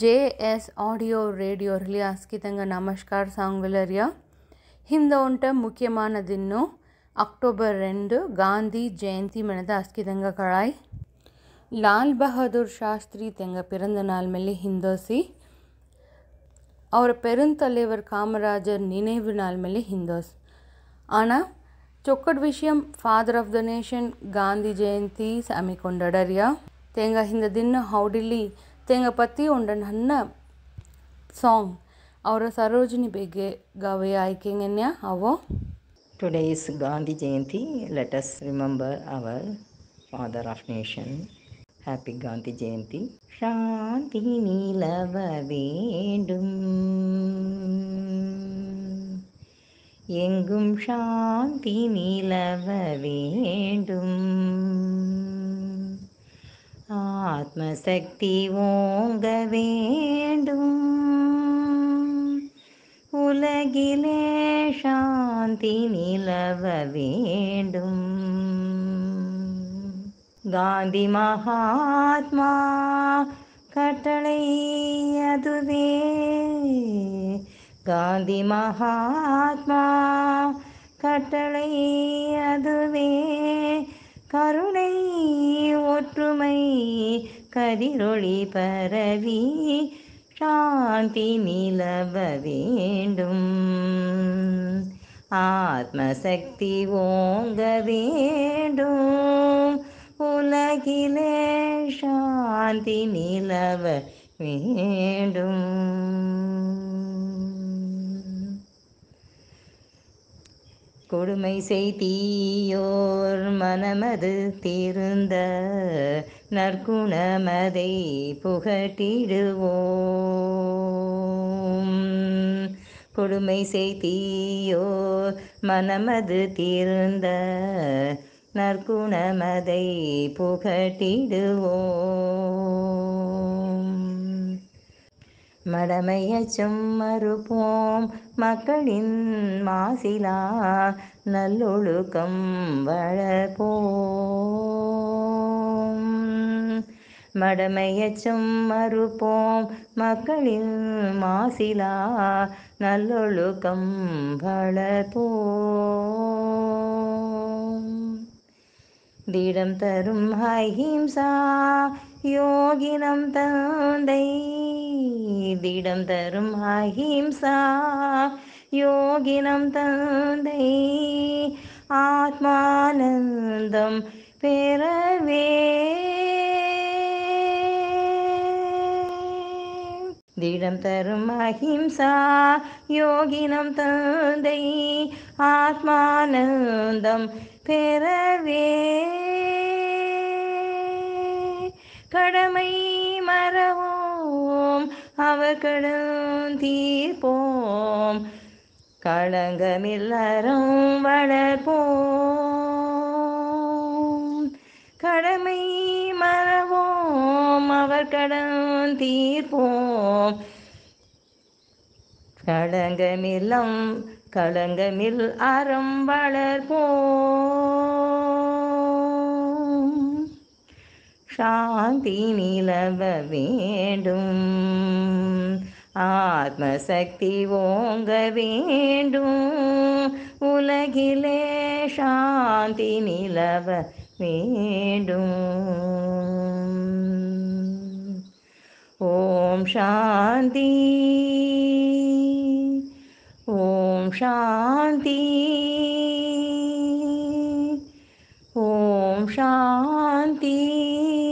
JS audio radio radio ರಿಲಿಯಾಸ್ಕಿತಂಗ நமஸ்கார் சாங் விலரியா இந்த ஒன்ட்ட முக்கியமான தின்னும் ಅಕ್ಟೋಬರ್ ரெண்டு காந்தி ஜெயந்தி மனது அஸ்கிதங்க கழாய் லால் பகதூர் சாஸ்திரி தெங்க பிறந்த நாள் மேலே ஹிந்தோசி ಅವರ பெருந்தலைவர் காமராஜர் நினைவு நாள் மேலே ஹிந்தோஸ் ஆனால் ಚೊಕ್ಕಡ್ ವಿಷಯಂ father of the nation Gandhi Jayanti ಅಮಿ ಕೊಂಡಡರ್ಯ ತೆಂಗ ಹಿಂದ ದಿನ ಹೌಡಿಲಿ ತೆಂಗಪತಿ ಉಂಡ ನನ್ನ ಸಾಂಗ್ ಅವರ ಸರೋಜಿನಿ ಬೇಗೆ ಗವೆ ಆಯ್ಕೆಂಗನ್ಯ ಅವು today is Gandhi Jayanti let us remember our father of nation happy Gandhi Jayanti சாந்தி நிலவ வேண்டும் எங்கும் சாந்தி நிலவ வேண்டும் ஆத்மசக்தி ஓங்க வேண்டும் உலகிலே சாந்தி நிலவ வேண்டும் காந்தி மகாத்மா கட்டளை அதுவே காந்தி மகாத்மா கட்டளை அதுவே கருணை கதிரொளி பரவி சாந்தி நிலவ வேண்டும் ஆத்மசக்தி ஓங்க வேண்டும் உலகிலே சாந்தி நிலவ வேண்டும் கொடுமை செய்தியோர் மனமது தீர்ந்த நற்குணமதை புகட்டிடுவோம் கொடுமை செய்தியோர் மனமது தீர்ந்த நற்குணமதை புகட்டிடுவோம் மடமைய சும்மறுப்போம் மக்களின் மாசிலா நல்லொழுக்கம் வளர்ப்போம் மடமையச்சும் மறுப்போம் மக்களின் மாசிலா நல்லொழுக்கம் வளர்ப்போம் திடம் தரும் அஹிம்சா யோகினம் தந்தை திடம் தரும் அஹிம்சா யோகினம் தந்தை ஆத்மானந்தம் பெறவே திடம் தரும் அஹிம்சா யோகினம் தந்தை ஆத்மானந்தம் பெறவே கடமை மறவோம் அவர் கடன் தீர்ப்போம் களங்கமில்லறம் வளர்ப்போம் கடமை மறவோம் அவர் கடன் தீர்ப்போம் களங்கமில்லம் களங்கமில் அறம் வளர்போம் சாந்தி நிலவ வேண்டும் ஆத்மசக்தி ஓங்க வேண்டும் உலகிலே சாந்தி நிலவ வேண்டும் ஓம் சாந்தி शान्ति ॐ शान्ति